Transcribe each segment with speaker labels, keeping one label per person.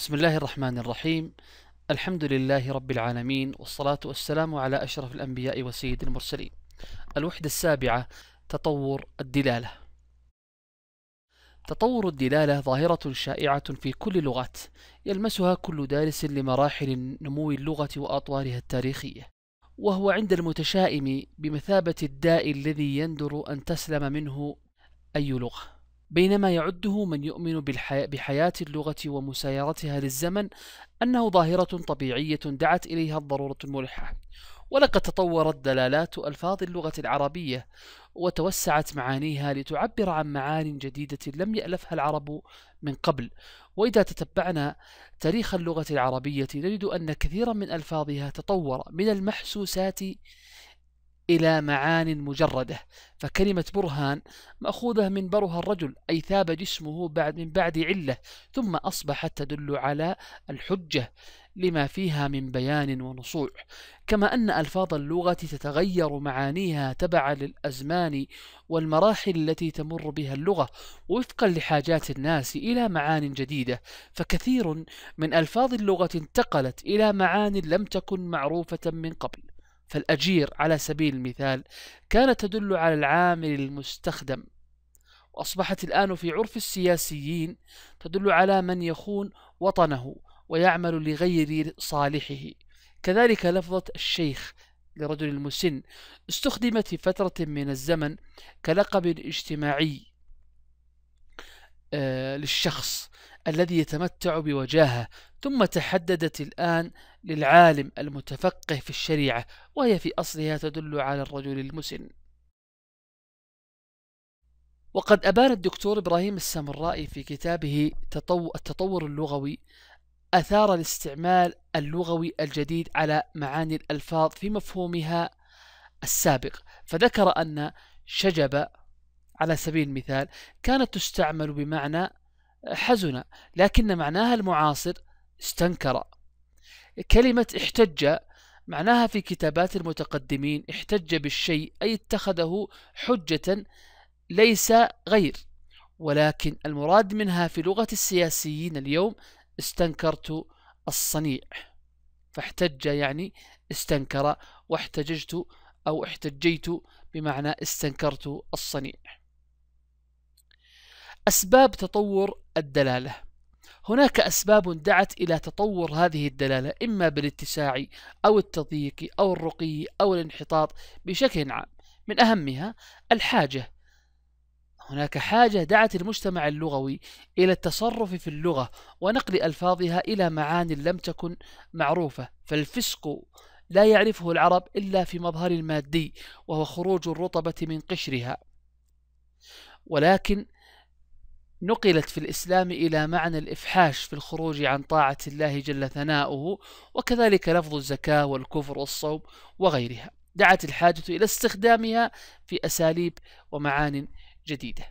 Speaker 1: بسم الله الرحمن الرحيم الحمد لله رب العالمين والصلاة والسلام على أشرف الأنبياء وسيد المرسلين الوحدة السابعة تطور الدلالة تطور الدلالة ظاهرة شائعة في كل اللغات يلمسها كل دارس لمراحل نمو اللغة وأطوارها التاريخية وهو عند المتشائم بمثابة الداء الذي يندر أن تسلم منه أي لغة بينما يعده من يؤمن بحياة اللغة ومسايرتها للزمن أنه ظاهرة طبيعية دعت إليها الضرورة الملحة ولقد تطورت دلالات ألفاظ اللغة العربية وتوسعت معانيها لتعبر عن معان جديدة لم يألفها العرب من قبل وإذا تتبعنا تاريخ اللغة العربية نجد أن كثيرا من ألفاظها تطور من المحسوسات إلى معان مجردة فكلمة برهان مأخوذة من بره الرجل أي ثاب جسمه بعد من بعد علة ثم أصبحت تدل على الحجة لما فيها من بيان ونصوع كما أن ألفاظ اللغة تتغير معانيها تبعا للأزمان والمراحل التي تمر بها اللغة وفقا لحاجات الناس إلى معان جديدة فكثير من ألفاظ اللغة انتقلت إلى معان لم تكن معروفة من قبل فالأجير على سبيل المثال كانت تدل على العامل المستخدم وأصبحت الآن في عرف السياسيين تدل على من يخون وطنه ويعمل لغير صالحه كذلك لفظة الشيخ لرجل المسن استخدمت في فترة من الزمن كلقب اجتماعي آه، للشخص الذي يتمتع بوجاهة ثم تحددت الآن للعالم المتفقه في الشريعة وهي في أصلها تدل على الرجل المسن وقد أبان الدكتور إبراهيم السمرائي في كتابه التطور اللغوي أثار الاستعمال اللغوي الجديد على معاني الألفاظ في مفهومها السابق فذكر أن شجب على سبيل المثال كانت تستعمل بمعنى حزن لكن معناها المعاصر استنكر كلمة احتج معناها في كتابات المتقدمين احتج بالشيء أي اتخذه حجة ليس غير ولكن المراد منها في لغة السياسيين اليوم استنكرت الصنيع فاحتج يعني استنكر واحتججت أو احتجيت بمعنى استنكرت الصنيع أسباب تطور الدلالة هناك أسباب دعت إلى تطور هذه الدلالة إما بالاتساع أو التضييق أو الرقي أو الانحطاط بشكل عام من أهمها الحاجة هناك حاجة دعت المجتمع اللغوي إلى التصرف في اللغة ونقل ألفاظها إلى معان لم تكن معروفة فالفسق لا يعرفه العرب إلا في مظهر المادي وهو خروج الرطبة من قشرها ولكن نقلت في الإسلام إلى معنى الإفحاش في الخروج عن طاعة الله جل ثناؤه وكذلك لفظ الزكاة والكفر والصوم وغيرها دعت الحاجة إلى استخدامها في أساليب ومعان جديدة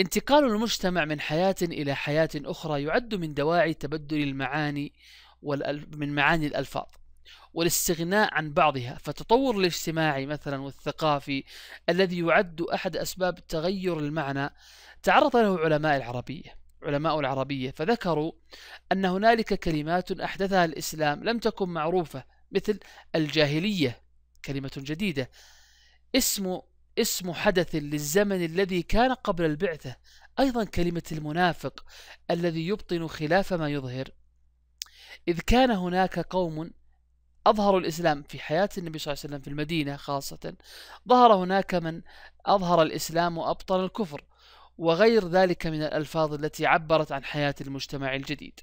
Speaker 1: انتقال المجتمع من حياة إلى حياة أخرى يعد من دواعي تبدل المعاني من معاني الألفاظ والاستغناء عن بعضها فالتطور الاجتماعي مثلا والثقافي الذي يعد أحد أسباب تغير المعنى تعرض له علماء العربية علماء العربية فذكروا أن هنالك كلمات أحدثها الإسلام لم تكن معروفة مثل الجاهلية كلمة جديدة اسم اسم حدث للزمن الذي كان قبل البعثة أيضا كلمة المنافق الذي يبطن خلاف ما يظهر إذ كان هناك قوم أظهروا الإسلام في حياة النبي صلى الله عليه وسلم في المدينة خاصة ظهر هناك من أظهر الإسلام وأبطل الكفر وغير ذلك من الألفاظ التي عبرت عن حياة المجتمع الجديد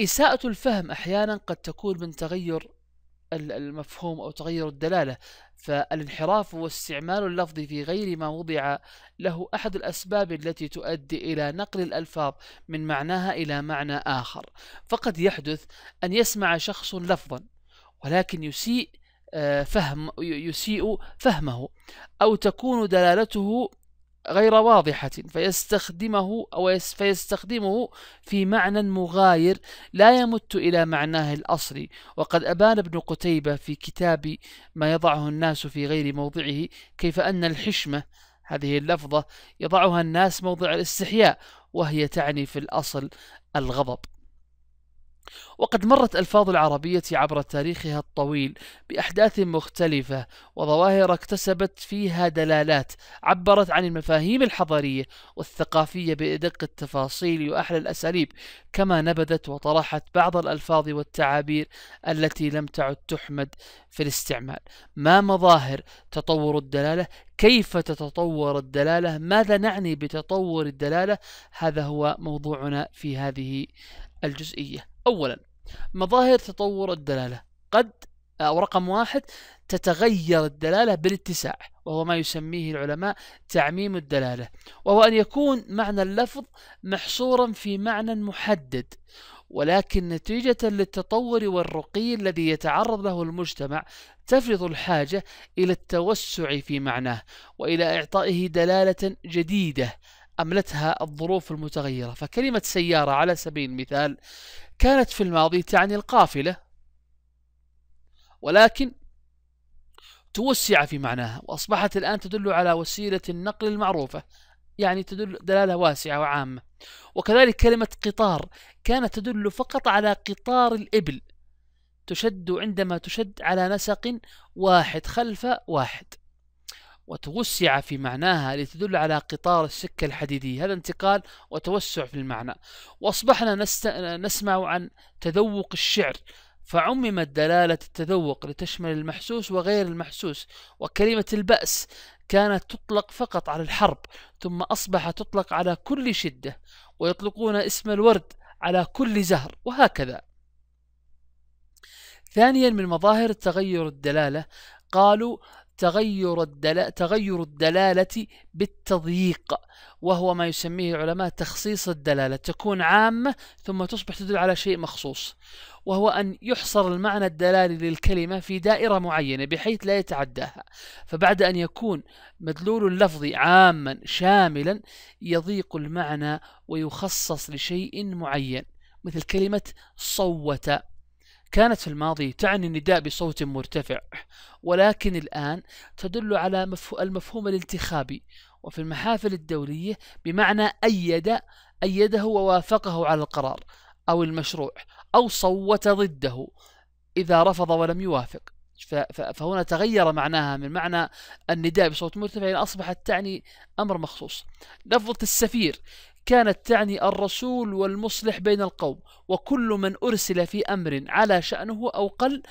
Speaker 1: إساءة الفهم أحيانا قد تكون من تغير المفهوم أو تغير الدلالة فالانحراف واستعمال اللفظ في غير ما وضع له أحد الأسباب التي تؤدي إلى نقل الألفاظ من معناها إلى معنى آخر فقد يحدث أن يسمع شخص لفظا ولكن يسيء آه، فهم يسيء فهمه أو تكون دلالته غير واضحة فيستخدمه أو فيستخدمه في معنى مغاير لا يمت إلى معناه الأصلي وقد أبان ابن قتيبة في كتاب ما يضعه الناس في غير موضعه كيف أن الحشمة هذه اللفظة يضعها الناس موضع الاستحياء وهي تعني في الأصل الغضب وقد مرت ألفاظ العربية عبر تاريخها الطويل بأحداث مختلفة وظواهر اكتسبت فيها دلالات عبرت عن المفاهيم الحضارية والثقافية بأدق التفاصيل وأحلى الأساليب كما نبذت وطرحت بعض الألفاظ والتعابير التي لم تعد تحمد في الاستعمال ما مظاهر تطور الدلالة كيف تتطور الدلالة ماذا نعني بتطور الدلالة هذا هو موضوعنا في هذه الجزئية أولا مظاهر تطور الدلالة قد أو رقم واحد تتغير الدلالة بالاتساع وهو ما يسميه العلماء تعميم الدلالة وهو أن يكون معنى اللفظ محصورا في معنى محدد ولكن نتيجة للتطور والرقي الذي يتعرض له المجتمع تفرض الحاجة إلى التوسع في معناه وإلى إعطائه دلالة جديدة أملتها الظروف المتغيرة فكلمة سيارة على سبيل المثال كانت في الماضي تعني القافلة ولكن توسع في معناها وأصبحت الآن تدل على وسيلة النقل المعروفة يعني تدل دلالة واسعة وعامة وكذلك كلمة قطار كانت تدل فقط على قطار الإبل تشد عندما تشد على نسق واحد خلف واحد وتوسع في معناها لتدل على قطار السكة الحديدية هذا انتقال وتوسع في المعنى وأصبحنا نست... نسمع عن تذوق الشعر فعممت دلالة التذوق لتشمل المحسوس وغير المحسوس وكلمة البأس كانت تطلق فقط على الحرب ثم أصبحت تطلق على كل شدة ويطلقون اسم الورد على كل زهر وهكذا ثانيا من مظاهر التغير الدلالة قالوا تغير الدلالة, تغير الدلالة بالتضييق وهو ما يسميه العلماء تخصيص الدلالة تكون عامة ثم تصبح تدل على شيء مخصوص وهو أن يحصر المعنى الدلالي للكلمة في دائرة معينة بحيث لا يتعداها فبعد أن يكون مدلول اللفظ عاما شاملا يضيق المعنى ويخصص لشيء معين مثل كلمة صوت كانت في الماضي تعني النداء بصوت مرتفع ولكن الآن تدل على المفهوم الانتخابي وفي المحافل الدولية بمعنى أيد أيده ووافقه على القرار أو المشروع أو صوت ضده إذا رفض ولم يوافق فهنا تغير معناها من معنى النداء بصوت مرتفع إلى أصبحت تعني أمر مخصوص لفظة السفير كانت تعني الرسول والمصلح بين القوم وكل من أرسل في أمر على شأنه أو قل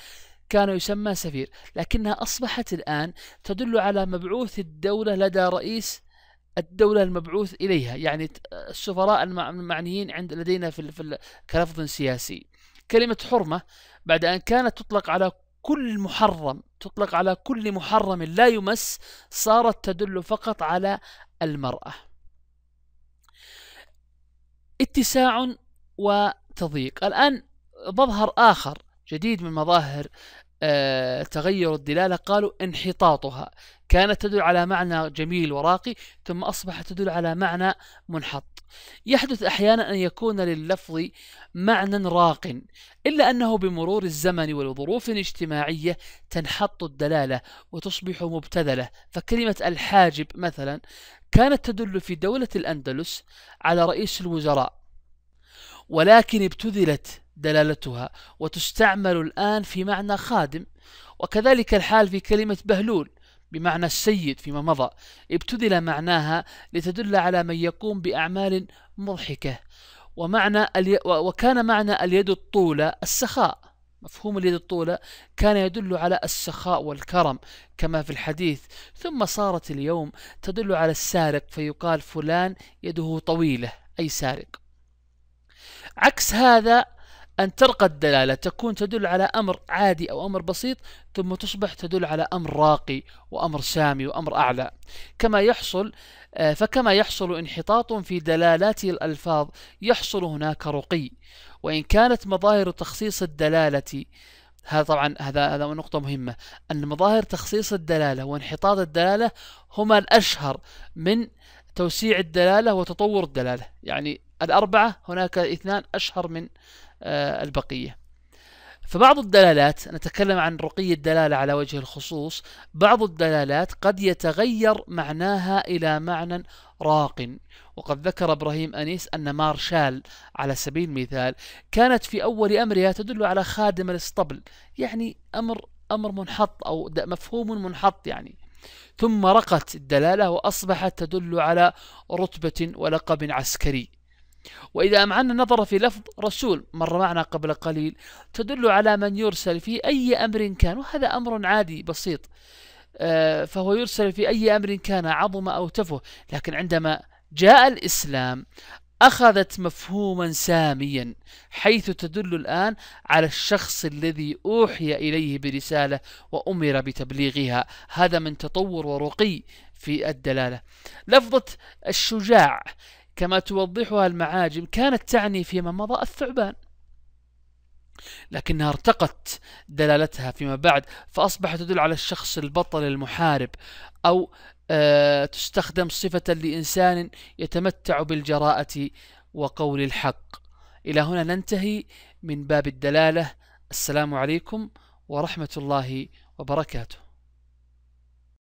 Speaker 1: كان يسمى سفير لكنها أصبحت الآن تدل على مبعوث الدولة لدى رئيس الدولة المبعوث إليها يعني السفراء المعنيين عند لدينا في, كلفظ سياسي كلمة حرمة بعد أن كانت تطلق على كل محرم تطلق على كل محرم لا يمس صارت تدل فقط على المرأة اتساع وتضييق الآن مظهر آخر جديد من مظاهر آه، تغير الدلالة قالوا انحطاطها كانت تدل على معنى جميل وراقي ثم أصبحت تدل على معنى منحط يحدث أحيانا أن يكون لللفظ معنى راق إلا أنه بمرور الزمن والظروف الاجتماعية تنحط الدلالة وتصبح مبتذلة فكلمة الحاجب مثلا كانت تدل في دولة الأندلس على رئيس الوزراء ولكن ابتذلت دلالتها وتستعمل الآن في معنى خادم وكذلك الحال في كلمة بهلول بمعنى السيد فيما مضى ابتدل معناها لتدل على من يقوم بأعمال مضحكة ومعنى الي... وكان معنى اليد الطولة السخاء مفهوم اليد الطولة كان يدل على السخاء والكرم كما في الحديث ثم صارت اليوم تدل على السارق فيقال فلان يده طويلة أي سارق عكس هذا أن ترقى الدلالة تكون تدل على أمر عادي أو أمر بسيط ثم تصبح تدل على أمر راقي وأمر سامي وأمر أعلى كما يحصل آه، فكما يحصل انحطاط في دلالات الألفاظ يحصل هناك رقي وإن كانت مظاهر تخصيص الدلالة هذا طبعا هذا هذا نقطة مهمة أن مظاهر تخصيص الدلالة وانحطاط الدلالة هما الأشهر من توسيع الدلالة وتطور الدلالة يعني الأربعة هناك اثنان أشهر من آه، البقية فبعض الدلالات نتكلم عن رقي الدلالة على وجه الخصوص بعض الدلالات قد يتغير معناها إلى معنى راق وقد ذكر إبراهيم أنيس أن مارشال على سبيل المثال كانت في أول أمرها تدل على خادم الاسطبل يعني أمر أمر منحط أو مفهوم منحط يعني ثم رقت الدلالة وأصبحت تدل على رتبة ولقب عسكري وإذا أمعنا النظر في لفظ رسول مر معنا قبل قليل تدل على من يرسل في أي أمر كان وهذا أمر عادي بسيط آه، فهو يرسل في أي أمر كان عظم أو تفه لكن عندما جاء الإسلام أخذت مفهوما ساميا حيث تدل الآن على الشخص الذي أوحي إليه برسالة وأمر بتبليغها هذا من تطور ورقي في الدلالة لفظة الشجاع كما توضحها المعاجم كانت تعني فيما مضى الثعبان لكنها ارتقت دلالتها فيما بعد فأصبحت تدل على الشخص البطل المحارب أو آه، تستخدم صفة لإنسان يتمتع بالجراءة وقول الحق إلى هنا ننتهي من باب الدلالة السلام عليكم ورحمة الله وبركاته